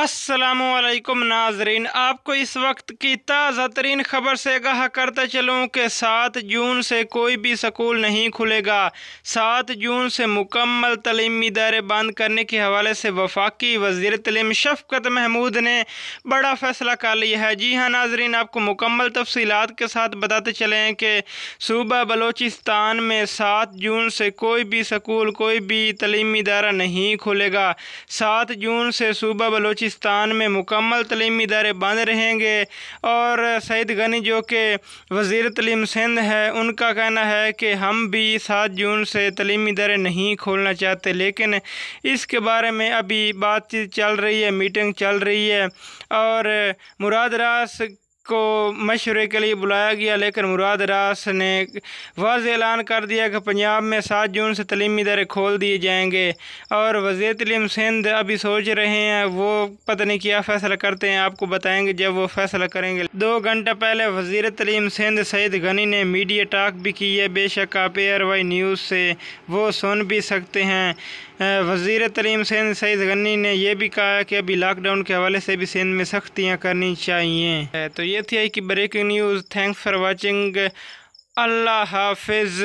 असलकम नाजरीन आपको इस वक्त की ताज़ा तरीन ख़बर से आगाह करता चलूँ कि सात जून से कोई भी स्कूल नहीं खुलेगा सात जून से मुकम्मल तलीमी इदारे बंद करने के हवाले से वफाकी वजीर तलीम शफकत महमूद ने बड़ा फ़ैसला कर लिया है जी हाँ नाजरीन आपको मुकम्मल तफसीत के साथ बताते चलें कि सूबा बलोचिस्तान में सात जून से कोई भी स्कूल कोई भी तलीमी इदारा नहीं खुलेगा सात जून से सूबा बलोचि बलूचिस्तान में मुकम्मल तलीमी इदारे बंद रहेंगे और सईद गनी जो के वज़ी तलीम सिंध है उनका कहना है कि हम भी सात जून से तलीमी इदारे नहीं खोलना चाहते लेकिन इसके बारे में अभी बातचीत चल रही है मीटिंग चल रही है और मुरादराज को मशवरे के लिए बुलाया गया लेकिन मुराद रास ने वाज ऐलान कर दिया कि पंजाब में सात जून से तलीमी इदारे खोल दिए जाएंगे और वज़ी तलीम सिंध अभी सोच रहे हैं वो पता नहीं क्या फ़ैसला करते हैं आपको बताएंगे जब वो फ़ैसला करेंगे दो घंटा पहले वजीर तलीम सिंध सैद गनी ने मीडिया टाक भी की है बेशक आप एयर वाई न्यूज़ से वो सुन भी सकते हैं वजीर तलीम सिंध सईद गनी ने यह भी कहा कि अभी लॉकडाउन के हवाले से भी सिंध में सख्तियाँ करनी चाहिए तो ये ये थी आई की breaking news thanks for watching अल्लाह हाफिज़